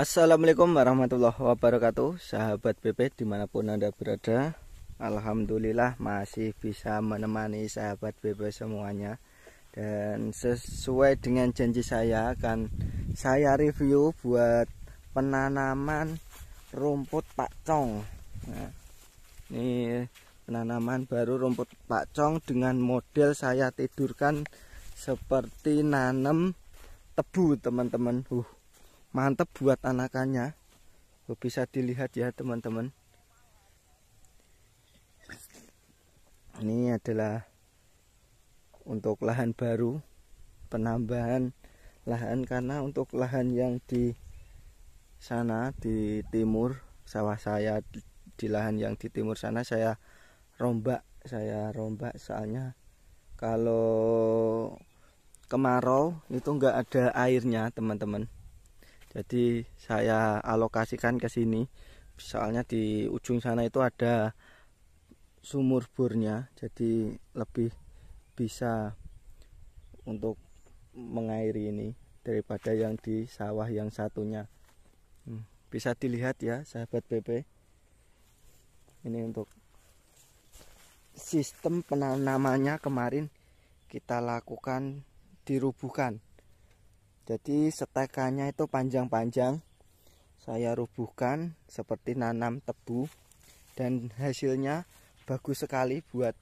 Assalamualaikum warahmatullahi wabarakatuh Sahabat BP dimanapun Anda berada Alhamdulillah masih bisa menemani sahabat BP semuanya Dan sesuai dengan janji saya akan saya review buat penanaman rumput pakcong nah, Ini penanaman baru rumput pakcong dengan model saya tidurkan seperti nanem tebu teman-teman uh mantep buat anakannya bisa dilihat ya teman-teman ini adalah untuk lahan baru penambahan lahan karena untuk lahan yang di sana di timur sawah saya di lahan yang di timur sana saya rombak saya rombak soalnya kalau kemarau itu enggak ada airnya teman-teman jadi saya alokasikan ke sini soalnya di ujung sana itu ada sumur burnya jadi lebih bisa untuk mengairi ini daripada yang di sawah yang satunya hmm, bisa dilihat ya sahabat BP ini untuk sistem penanamannya kemarin kita lakukan dirubuhkan jadi setekannya itu panjang-panjang saya rubuhkan seperti nanam tebu dan hasilnya bagus sekali buat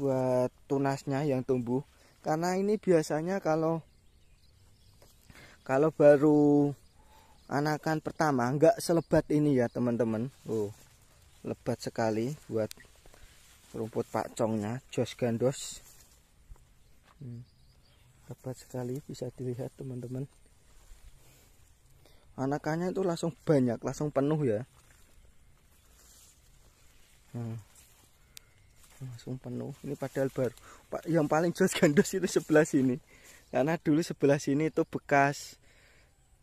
buat tunasnya yang tumbuh karena ini biasanya kalau kalau baru anakan pertama nggak selebat ini ya teman-teman oh lebat sekali buat rumput pakcongnya jos gandos hmm hebat sekali bisa dilihat teman-teman anakannya itu langsung banyak langsung penuh ya hmm. langsung penuh ini padahal baru yang paling jelas gandos itu sebelah sini karena dulu sebelah sini itu bekas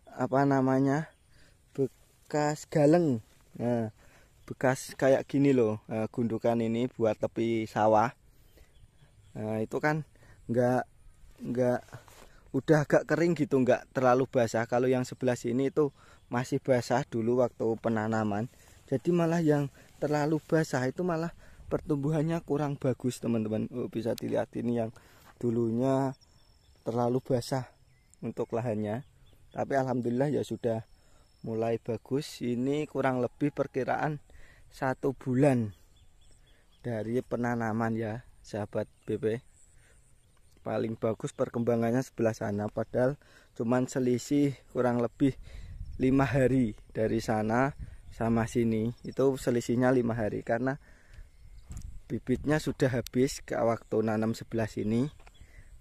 apa namanya bekas galeng nah, bekas kayak gini loh eh, gundukan ini buat tepi sawah nah, itu kan nggak enggak udah agak kering gitu enggak terlalu basah kalau yang sebelah sini itu masih basah dulu waktu penanaman jadi malah yang terlalu basah itu malah pertumbuhannya kurang bagus teman-teman oh, bisa dilihat ini yang dulunya terlalu basah untuk lahannya tapi alhamdulillah ya sudah mulai bagus ini kurang lebih perkiraan satu bulan dari penanaman ya sahabat BP paling bagus perkembangannya sebelah sana padahal cuman selisih kurang lebih lima hari dari sana sama sini itu selisihnya lima hari karena bibitnya sudah habis ke waktu nanam sebelah sini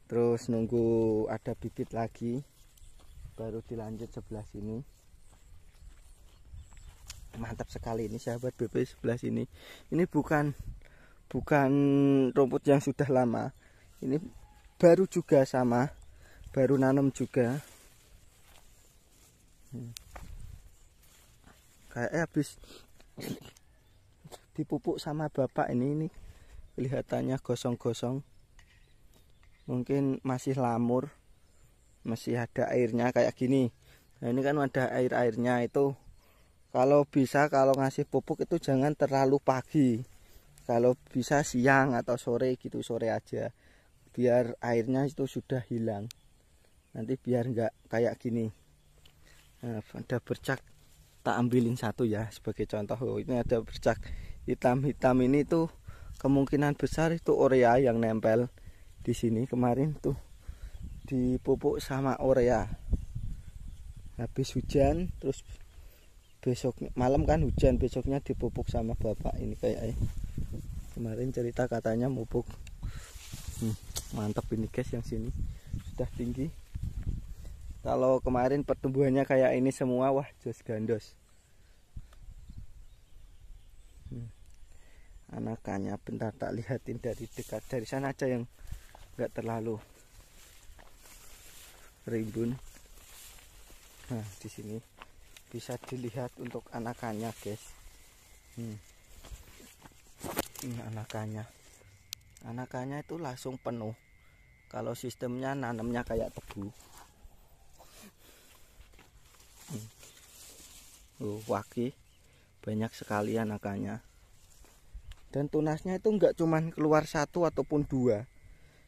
terus nunggu ada bibit lagi baru dilanjut sebelah sini mantap sekali ini sahabat BP sebelah sini ini bukan bukan rumput yang sudah lama ini baru juga sama baru nanam juga hmm. kayaknya eh, habis dipupuk sama bapak ini ini kelihatannya gosong-gosong mungkin masih lamur masih ada airnya kayak gini nah ini kan ada air-airnya itu kalau bisa kalau ngasih pupuk itu jangan terlalu pagi kalau bisa siang atau sore gitu sore aja biar airnya itu sudah hilang nanti biar enggak kayak gini nah, ada bercak tak ambilin satu ya sebagai contoh oh, ini ada bercak hitam-hitam ini tuh kemungkinan besar itu urea yang nempel di sini kemarin tuh dipupuk sama urea habis hujan terus besok malam kan hujan besoknya dipupuk sama bapak ini kayak eh, kemarin cerita katanya mupuk hmm mantap ini guys yang sini sudah tinggi kalau kemarin pertumbuhannya kayak ini semua wah jos gandos hmm. anakannya bentar tak lihatin dari dekat dari sana aja yang nggak terlalu rimbun nah di sini bisa dilihat untuk anakannya guys hmm. ini anakannya anakannya itu langsung penuh kalau sistemnya nanamnya kayak tebu uh, waki banyak sekali anakannya dan tunasnya itu enggak cuman keluar satu ataupun dua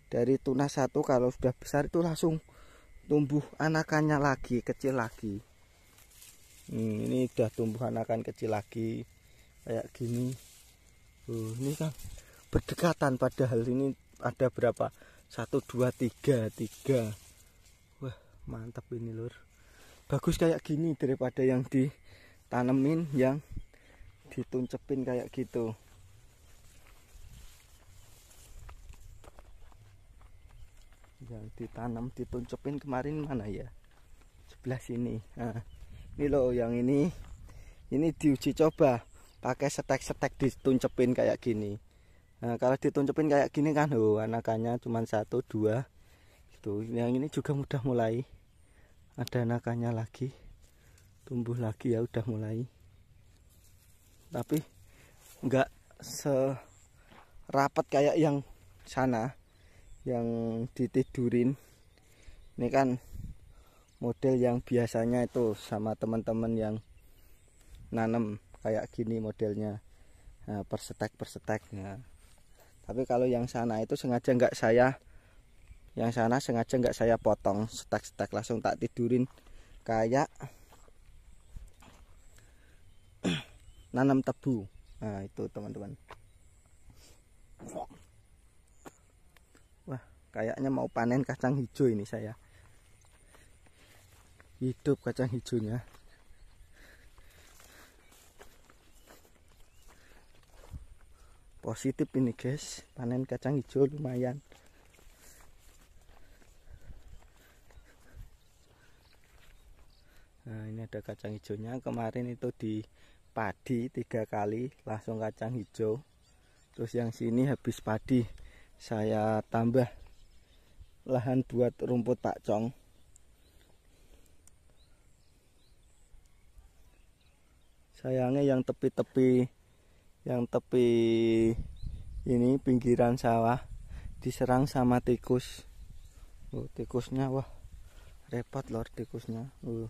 dari tunas satu kalau sudah besar itu langsung tumbuh anakannya lagi kecil lagi hmm, ini sudah tumbuh anakan kecil lagi kayak gini uh, ini kan berdekatan padahal ini ada berapa satu dua tiga tiga wah mantap ini lur bagus kayak gini daripada yang ditanemin yang dituncepin kayak gitu yang ditanam dituncepin kemarin mana ya sebelah sini nah, ini loh yang ini ini diuji coba pakai setek-setek dituncepin kayak gini Nah, kalau ditunjukkan kayak gini kan, oh anakannya cuma satu dua, gitu. Yang ini juga mudah mulai ada anakannya lagi, tumbuh lagi ya udah mulai. Tapi nggak serapat kayak yang sana, yang ditidurin. Ini kan model yang biasanya itu sama teman-teman yang nanam kayak gini modelnya nah, persetek perseteknya tapi kalau yang sana itu sengaja nggak saya yang sana sengaja nggak saya potong stek stek langsung tak tidurin kayak nanam tebu nah itu teman-teman wah kayaknya mau panen kacang hijau ini saya hidup kacang hijaunya positif ini guys panen kacang hijau lumayan nah ini ada kacang hijaunya kemarin itu di padi tiga kali langsung kacang hijau terus yang sini habis padi saya tambah lahan buat rumput pakcong sayangnya yang tepi-tepi yang tepi ini pinggiran sawah diserang sama tikus oh, tikusnya wah repot lor tikusnya oh,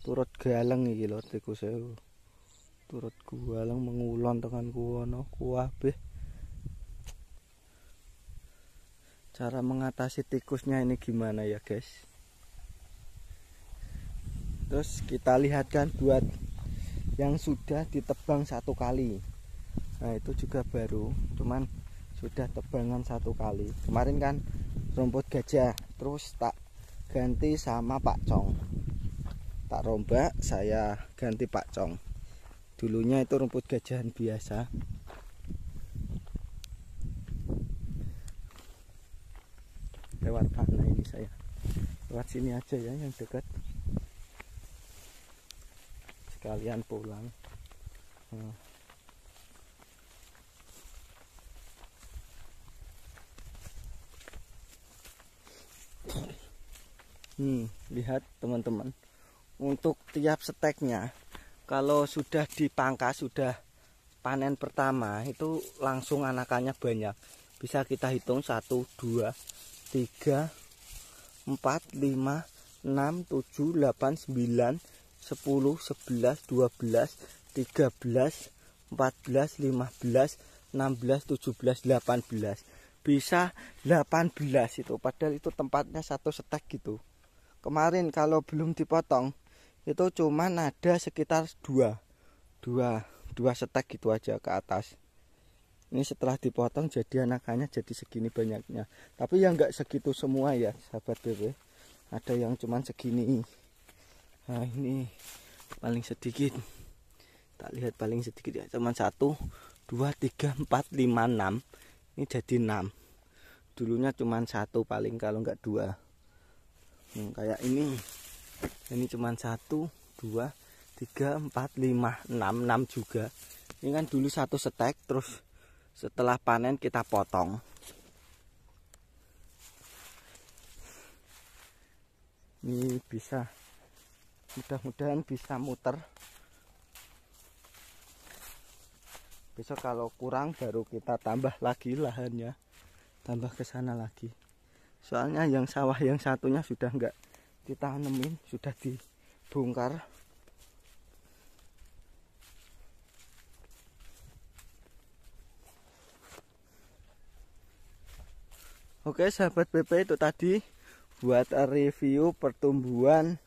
turut galeng iki lor tikusnya oh. turut galeng mengulon dengan kuwono beh. cara mengatasi tikusnya ini gimana ya guys terus kita lihatkan buat yang sudah ditebang satu kali nah itu juga baru cuman sudah tebangan satu kali kemarin kan rumput gajah terus tak ganti sama Pak Cong tak rombak saya ganti Pak Cong dulunya itu rumput gajahan biasa lewat mana ini saya lewat sini aja ya yang dekat sekalian pulang hmm. Hmm, lihat teman-teman. Untuk tiap steknya, kalau sudah dipangkas, sudah panen pertama, itu langsung anakannya banyak. Bisa kita hitung 1, 2, 3, 4, 5, 6, 7, 8, 9, 10, 11, 12, 13, 14, 15, 16, 17, 18 Bisa 18 itu Padahal itu tempatnya satu setek gitu kemarin kalau belum dipotong itu cuma ada sekitar dua dua dua setek gitu aja ke atas ini setelah dipotong jadi anakannya jadi segini banyaknya tapi yang nggak segitu semua ya sahabat bebe ya. ada yang cuman segini nah ini paling sedikit tak lihat paling sedikit ya cuman satu dua tiga empat lima enam ini jadi enam dulunya cuman satu paling kalau nggak dua yang hmm, kayak ini ini cuma satu dua tiga empat lima enam enam juga ini kan dulu satu setek terus setelah panen kita potong ini bisa mudah-mudahan bisa muter besok kalau kurang baru kita tambah lagi lahannya tambah ke sana lagi soalnya yang sawah yang satunya sudah enggak ditanemin sudah dibongkar Oke sahabat BP itu tadi buat review pertumbuhan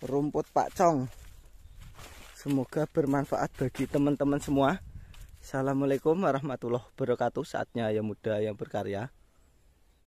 rumput Pak Cong. Semoga bermanfaat bagi teman-teman semua. Assalamualaikum warahmatullahi wabarakatuh. Saatnya yang muda yang berkarya.